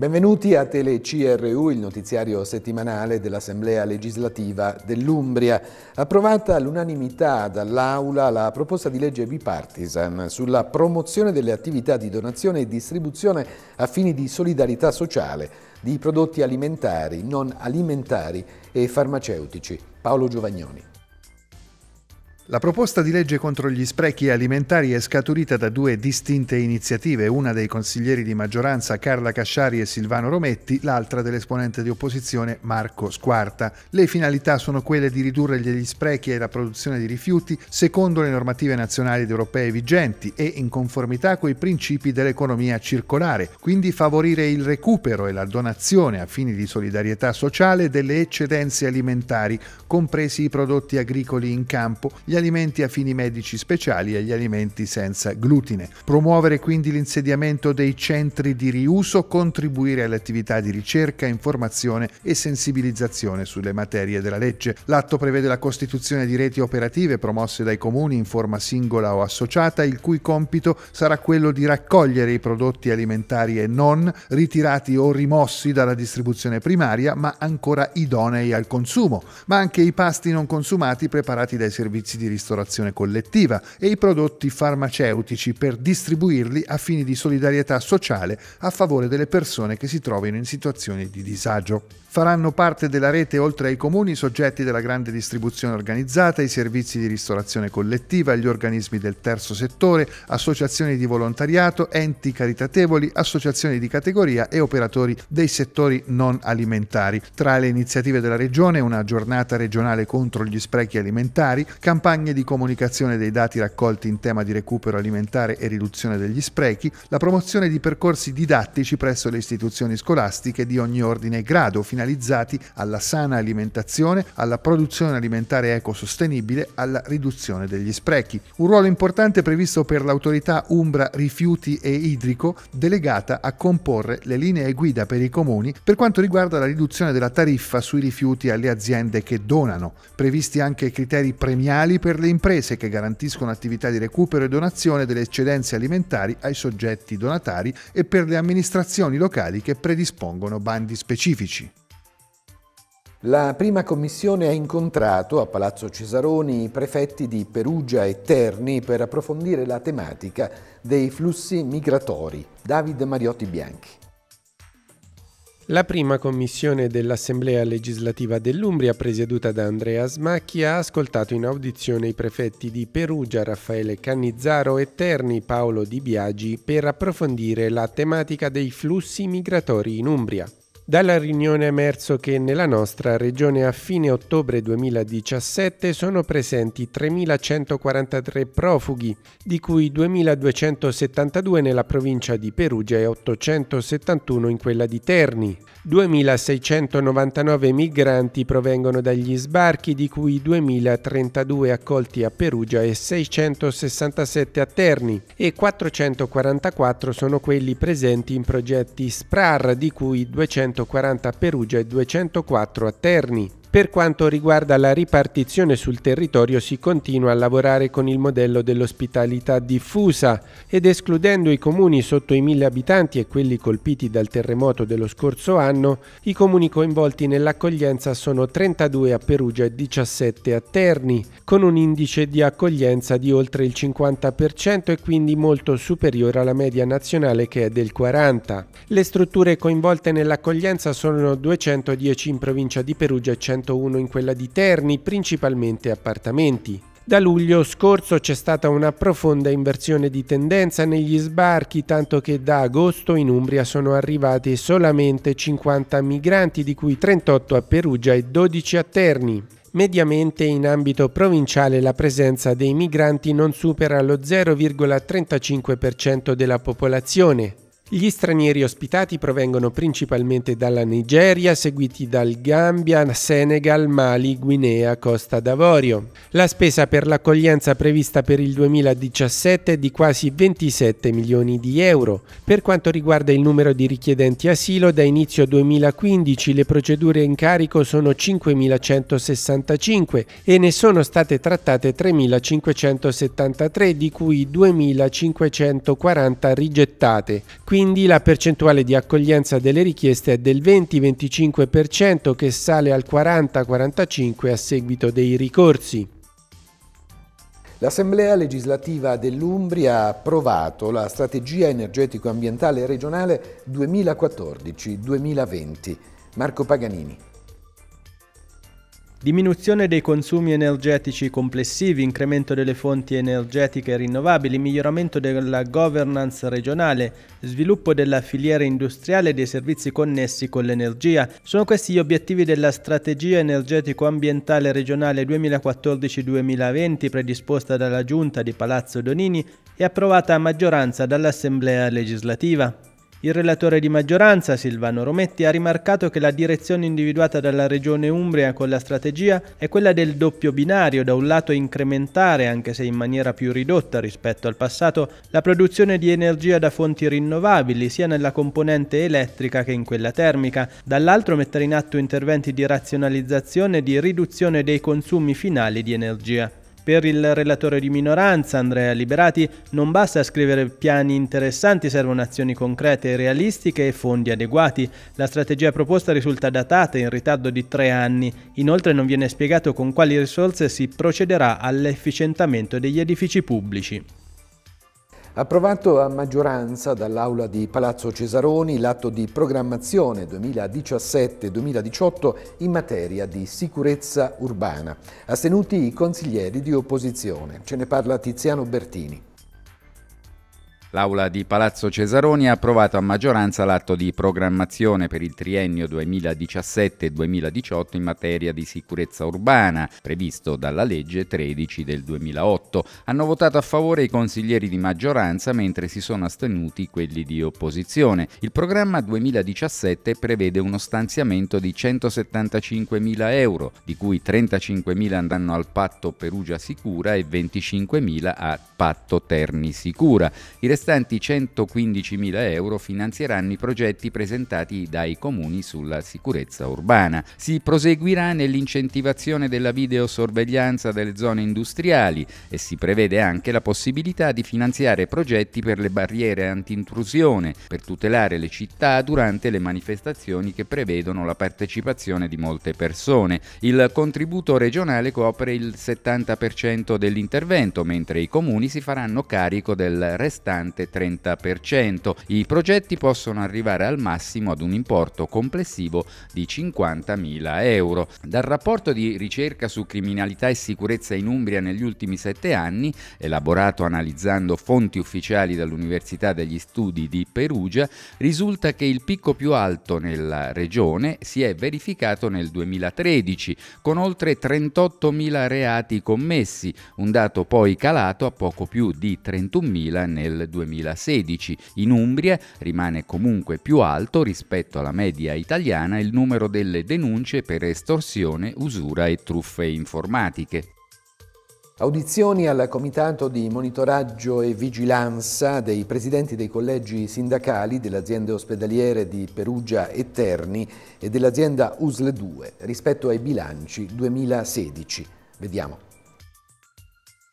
Benvenuti a Tele CRU, il notiziario settimanale dell'Assemblea legislativa dell'Umbria. Approvata all'unanimità dall'Aula la proposta di legge bipartisan sulla promozione delle attività di donazione e distribuzione a fini di solidarietà sociale di prodotti alimentari, non alimentari e farmaceutici. Paolo Giovagnoni. La proposta di legge contro gli sprechi alimentari è scaturita da due distinte iniziative, una dei consiglieri di maggioranza Carla Casciari e Silvano Rometti, l'altra dell'esponente di opposizione Marco Squarta. Le finalità sono quelle di ridurre gli sprechi e la produzione di rifiuti secondo le normative nazionali ed europee vigenti e in conformità coi principi dell'economia circolare, quindi favorire il recupero e la donazione a fini di solidarietà sociale delle eccedenze alimentari, compresi i prodotti agricoli in campo, gli alimenti a fini medici speciali e agli alimenti senza glutine. Promuovere quindi l'insediamento dei centri di riuso, contribuire alle attività di ricerca, informazione e sensibilizzazione sulle materie della legge. L'atto prevede la costituzione di reti operative promosse dai comuni in forma singola o associata, il cui compito sarà quello di raccogliere i prodotti alimentari e non ritirati o rimossi dalla distribuzione primaria, ma ancora idonei al consumo, ma anche i pasti non consumati preparati dai servizi di ristorazione collettiva e i prodotti farmaceutici per distribuirli a fini di solidarietà sociale a favore delle persone che si trovino in situazioni di disagio. Faranno parte della rete, oltre ai comuni, soggetti della grande distribuzione organizzata, i servizi di ristorazione collettiva, gli organismi del terzo settore, associazioni di volontariato, enti caritatevoli, associazioni di categoria e operatori dei settori non alimentari. Tra le iniziative della Regione, una giornata regionale contro gli sprechi alimentari, campagne di comunicazione dei dati raccolti in tema di recupero alimentare e riduzione degli sprechi, la promozione di percorsi didattici presso le istituzioni scolastiche di ogni ordine e grado, fino finalizzati alla sana alimentazione, alla produzione alimentare ecosostenibile, alla riduzione degli sprechi. Un ruolo importante previsto per l'autorità Umbra Rifiuti e Idrico, delegata a comporre le linee guida per i comuni per quanto riguarda la riduzione della tariffa sui rifiuti alle aziende che donano. Previsti anche criteri premiali per le imprese che garantiscono attività di recupero e donazione delle eccedenze alimentari ai soggetti donatari e per le amministrazioni locali che predispongono bandi specifici. La prima commissione ha incontrato a Palazzo Cesaroni i prefetti di Perugia e Terni per approfondire la tematica dei flussi migratori. Davide Mariotti Bianchi. La prima commissione dell'Assemblea legislativa dell'Umbria, presieduta da Andrea Smacchi, ha ascoltato in audizione i prefetti di Perugia, Raffaele Cannizzaro e Terni, Paolo Di Biagi, per approfondire la tematica dei flussi migratori in Umbria. Dalla riunione è emerso che nella nostra regione a fine ottobre 2017 sono presenti 3.143 profughi, di cui 2.272 nella provincia di Perugia e 871 in quella di Terni. 2.699 migranti provengono dagli sbarchi, di cui 2.032 accolti a Perugia e 667 a Terni e 444 sono quelli presenti in progetti SPRAR, di cui 200 240 a Perugia e 204 a Terni. Per quanto riguarda la ripartizione sul territorio si continua a lavorare con il modello dell'ospitalità diffusa ed escludendo i comuni sotto i 1000 abitanti e quelli colpiti dal terremoto dello scorso anno, i comuni coinvolti nell'accoglienza sono 32 a Perugia e 17 a Terni, con un indice di accoglienza di oltre il 50% e quindi molto superiore alla media nazionale che è del 40%. Le strutture coinvolte nell'accoglienza sono 210 in provincia di Perugia e 100 101 in quella di Terni, principalmente appartamenti. Da luglio scorso c'è stata una profonda inversione di tendenza negli sbarchi, tanto che da agosto in Umbria sono arrivati solamente 50 migranti, di cui 38 a Perugia e 12 a Terni. Mediamente in ambito provinciale la presenza dei migranti non supera lo 0,35% della popolazione, gli stranieri ospitati provengono principalmente dalla Nigeria, seguiti dal Gambia, Senegal, Mali, Guinea, Costa d'Avorio. La spesa per l'accoglienza prevista per il 2017 è di quasi 27 milioni di euro. Per quanto riguarda il numero di richiedenti asilo, da inizio 2015 le procedure in carico sono 5.165 e ne sono state trattate 3.573, di cui 2.540 rigettate. Quindi quindi la percentuale di accoglienza delle richieste è del 20-25% che sale al 40-45% a seguito dei ricorsi. L'Assemblea legislativa dell'Umbria ha approvato la strategia energetico-ambientale regionale 2014-2020. Marco Paganini. Diminuzione dei consumi energetici complessivi, incremento delle fonti energetiche rinnovabili, miglioramento della governance regionale, sviluppo della filiera industriale e dei servizi connessi con l'energia. Sono questi gli obiettivi della strategia energetico-ambientale regionale 2014-2020 predisposta dalla Giunta di Palazzo Donini e approvata a maggioranza dall'Assemblea legislativa. Il relatore di maggioranza, Silvano Rometti, ha rimarcato che la direzione individuata dalla Regione Umbria con la strategia è quella del doppio binario, da un lato incrementare, anche se in maniera più ridotta rispetto al passato, la produzione di energia da fonti rinnovabili, sia nella componente elettrica che in quella termica, dall'altro mettere in atto interventi di razionalizzazione e di riduzione dei consumi finali di energia. Per il relatore di minoranza, Andrea Liberati, non basta scrivere piani interessanti, servono azioni concrete e realistiche e fondi adeguati. La strategia proposta risulta datata in ritardo di tre anni. Inoltre non viene spiegato con quali risorse si procederà all'efficientamento degli edifici pubblici approvato a maggioranza dall'Aula di Palazzo Cesaroni l'atto di programmazione 2017-2018 in materia di sicurezza urbana. Astenuti i consiglieri di opposizione. Ce ne parla Tiziano Bertini. L'Aula di Palazzo Cesaroni ha approvato a maggioranza l'atto di programmazione per il triennio 2017-2018 in materia di sicurezza urbana, previsto dalla legge 13 del 2008. Hanno votato a favore i consiglieri di maggioranza mentre si sono astenuti quelli di opposizione. Il programma 2017 prevede uno stanziamento di 175.000 euro, di cui 35.000 andranno al patto Perugia Sicura e 25.000 a patto Terni Sicura. I restanti 115.000 euro finanzieranno i progetti presentati dai comuni sulla sicurezza urbana. Si proseguirà nell'incentivazione della videosorveglianza delle zone industriali e si prevede anche la possibilità di finanziare progetti per le barriere antintrusione, per tutelare le città durante le manifestazioni che prevedono la partecipazione di molte persone. Il contributo regionale copre il 70% dell'intervento, mentre i comuni si faranno carico del restante restante 30%. I progetti possono arrivare al massimo ad un importo complessivo di 50.000 euro. Dal rapporto di ricerca su criminalità e sicurezza in Umbria negli ultimi sette anni, elaborato analizzando fonti ufficiali dall'Università degli Studi di Perugia, risulta che il picco più alto nella regione si è verificato nel 2013, con oltre 38.000 reati commessi, un dato poi calato a poco più di 31.000 nel 2013. 2016. In Umbria rimane comunque più alto rispetto alla media italiana il numero delle denunce per estorsione, usura e truffe informatiche. Audizioni al Comitato di Monitoraggio e Vigilanza dei presidenti dei collegi sindacali delle aziende ospedaliere di Perugia e Terni e dell'azienda USL 2 rispetto ai bilanci 2016. Vediamo.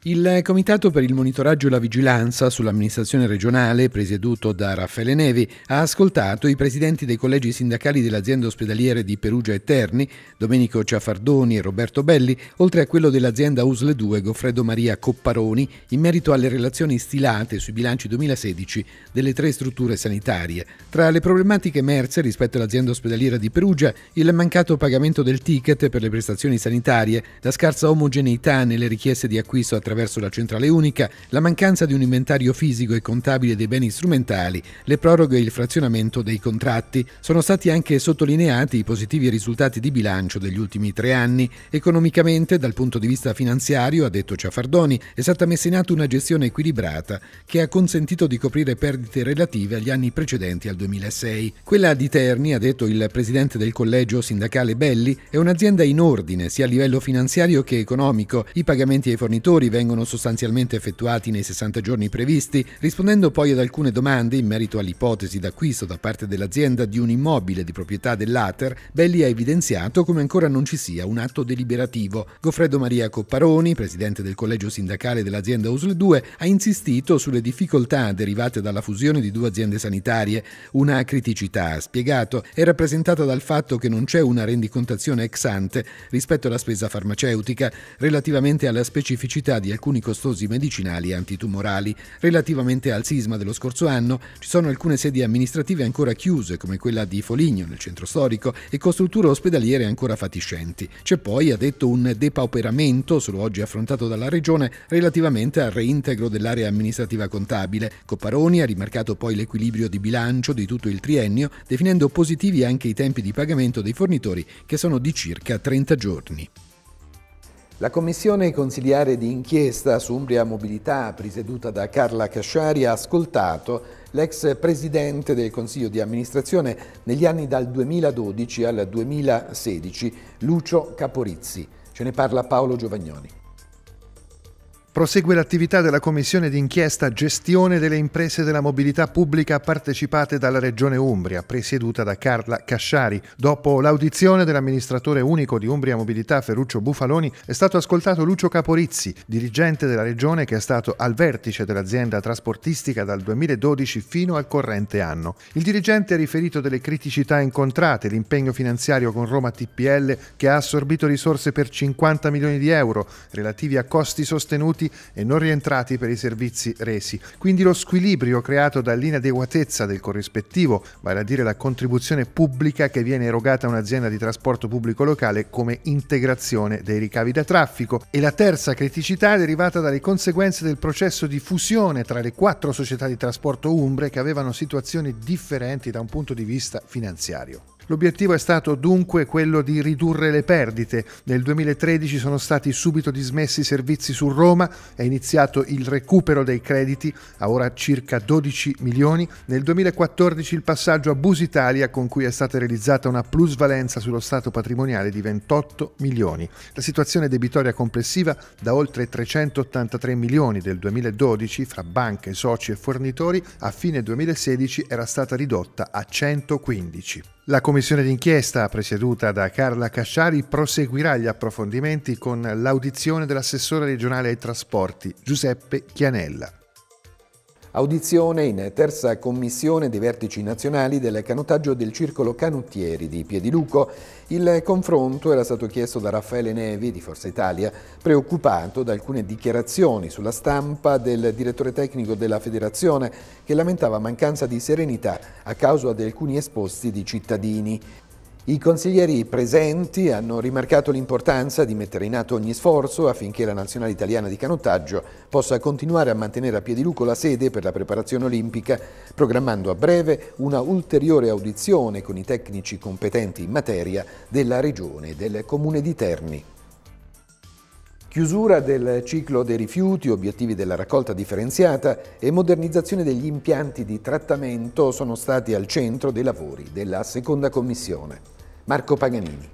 Il Comitato per il monitoraggio e la vigilanza sull'amministrazione regionale, presieduto da Raffaele Nevi, ha ascoltato i presidenti dei collegi sindacali dell'azienda ospedaliere di Perugia e Terni, Domenico Ciafardoni e Roberto Belli, oltre a quello dell'azienda Usle 2 Goffredo Maria Copparoni, in merito alle relazioni stilate sui bilanci 2016 delle tre strutture sanitarie. Tra le problematiche emerse rispetto all'azienda ospedaliera di Perugia, il mancato pagamento del ticket per le prestazioni sanitarie, la scarsa omogeneità nelle richieste di acquisto attraverso attraverso la centrale unica, la mancanza di un inventario fisico e contabile dei beni strumentali, le proroghe e il frazionamento dei contratti. Sono stati anche sottolineati i positivi risultati di bilancio degli ultimi tre anni. Economicamente, dal punto di vista finanziario, ha detto Ciafardoni, è stata messa in atto una gestione equilibrata che ha consentito di coprire perdite relative agli anni precedenti al 2006. Quella di Terni, ha detto il presidente del collegio sindacale Belli, è un'azienda in ordine sia a livello finanziario che economico. I pagamenti ai fornitori vengono vengono sostanzialmente effettuati nei 60 giorni previsti, rispondendo poi ad alcune domande in merito all'ipotesi d'acquisto da parte dell'azienda di un immobile di proprietà dell'Ater, Belli ha evidenziato come ancora non ci sia un atto deliberativo. Goffredo Maria Copparoni, presidente del collegio sindacale dell'azienda USL 2, ha insistito sulle difficoltà derivate dalla fusione di due aziende sanitarie. Una criticità, ha spiegato, è rappresentata dal fatto che non c'è una rendicontazione ex ante rispetto alla spesa farmaceutica relativamente alla specificità di di alcuni costosi medicinali antitumorali. Relativamente al sisma dello scorso anno, ci sono alcune sedi amministrative ancora chiuse, come quella di Foligno nel centro storico, e con strutture ospedaliere ancora fatiscenti. C'è poi, ha detto, un depauperamento, solo oggi affrontato dalla Regione, relativamente al reintegro dell'area amministrativa contabile. Copparoni ha rimarcato poi l'equilibrio di bilancio di tutto il triennio, definendo positivi anche i tempi di pagamento dei fornitori, che sono di circa 30 giorni. La commissione consiliare di inchiesta su Umbria Mobilità, presieduta da Carla Casciari, ha ascoltato l'ex presidente del Consiglio di amministrazione negli anni dal 2012 al 2016, Lucio Caporizzi. Ce ne parla Paolo Giovagnoni. Prosegue l'attività della Commissione d'inchiesta Gestione delle imprese della mobilità pubblica partecipate dalla Regione Umbria, presieduta da Carla Casciari. Dopo l'audizione dell'amministratore unico di Umbria Mobilità Ferruccio Bufaloni è stato ascoltato Lucio Caporizzi, dirigente della Regione che è stato al vertice dell'azienda trasportistica dal 2012 fino al corrente anno. Il dirigente ha riferito delle criticità incontrate, l'impegno finanziario con Roma TPL che ha assorbito risorse per 50 milioni di euro relativi a costi sostenuti pagati e non rientrati per i servizi resi. Quindi lo squilibrio creato dall'inadeguatezza del corrispettivo, vale a dire la contribuzione pubblica che viene erogata a un'azienda di trasporto pubblico locale come integrazione dei ricavi da traffico, e la terza criticità è derivata dalle conseguenze del processo di fusione tra le quattro società di trasporto umbre che avevano situazioni differenti da un punto di vista finanziario. L'obiettivo è stato dunque quello di ridurre le perdite. Nel 2013 sono stati subito dismessi i servizi su Roma, è iniziato il recupero dei crediti, a ora circa 12 milioni. Nel 2014 il passaggio a Bus Italia con cui è stata realizzata una plusvalenza sullo stato patrimoniale di 28 milioni. La situazione debitoria complessiva da oltre 383 milioni del 2012 fra banche, soci e fornitori a fine 2016 era stata ridotta a 115. La commissione d'inchiesta, presieduta da Carla Casciari, proseguirà gli approfondimenti con l'audizione dell'assessore regionale ai trasporti, Giuseppe Chianella. Audizione in terza commissione dei vertici nazionali del canottaggio del circolo canottieri di Piediluco. Il confronto era stato chiesto da Raffaele Nevi di Forza Italia, preoccupato da alcune dichiarazioni sulla stampa del direttore tecnico della federazione che lamentava mancanza di serenità a causa di alcuni esposti di cittadini. I consiglieri presenti hanno rimarcato l'importanza di mettere in atto ogni sforzo affinché la nazionale italiana di canottaggio possa continuare a mantenere a Piediluco la sede per la preparazione olimpica, programmando a breve una ulteriore audizione con i tecnici competenti in materia della Regione e del Comune di Terni. Chiusura del ciclo dei rifiuti, obiettivi della raccolta differenziata e modernizzazione degli impianti di trattamento sono stati al centro dei lavori della seconda commissione. Marco Paganini.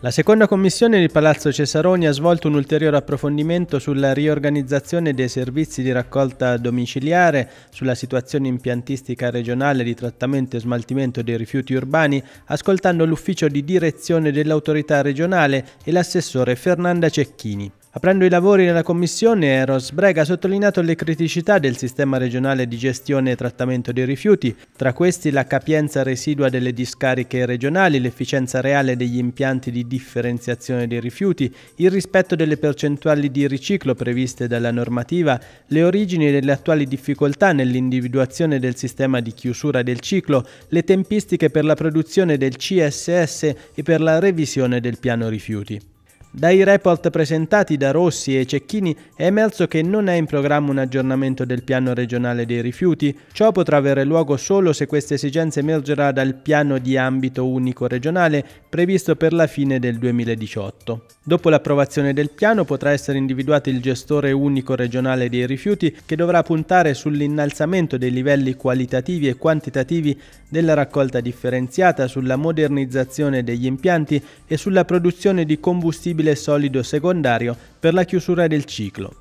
La seconda commissione di Palazzo Cesaroni ha svolto un ulteriore approfondimento sulla riorganizzazione dei servizi di raccolta domiciliare, sulla situazione impiantistica regionale di trattamento e smaltimento dei rifiuti urbani, ascoltando l'ufficio di direzione dell'autorità regionale e l'assessore Fernanda Cecchini. Aprendo i lavori nella commissione, Eros Rosbreg ha sottolineato le criticità del sistema regionale di gestione e trattamento dei rifiuti, tra questi la capienza residua delle discariche regionali, l'efficienza reale degli impianti di differenziazione dei rifiuti, il rispetto delle percentuali di riciclo previste dalla normativa, le origini delle attuali difficoltà nell'individuazione del sistema di chiusura del ciclo, le tempistiche per la produzione del CSS e per la revisione del piano rifiuti. Dai report presentati da Rossi e Cecchini è emerso che non è in programma un aggiornamento del piano regionale dei rifiuti, ciò potrà avere luogo solo se questa esigenza emergerà dal piano di ambito unico regionale previsto per la fine del 2018. Dopo l'approvazione del piano potrà essere individuato il gestore unico regionale dei rifiuti che dovrà puntare sull'innalzamento dei livelli qualitativi e quantitativi della raccolta differenziata, sulla modernizzazione degli impianti e sulla produzione di combustibili possibile solido secondario per la chiusura del ciclo.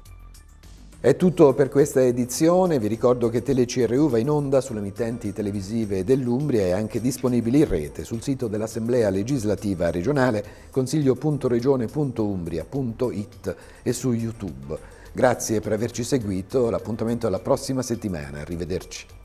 È tutto per questa edizione, vi ricordo che TeleCRU va in onda sulle emittenti televisive dell'Umbria e anche disponibili in rete sul sito dell'Assemblea legislativa regionale consiglio.regione.umbria.it e su YouTube. Grazie per averci seguito, l'appuntamento alla prossima settimana, arrivederci.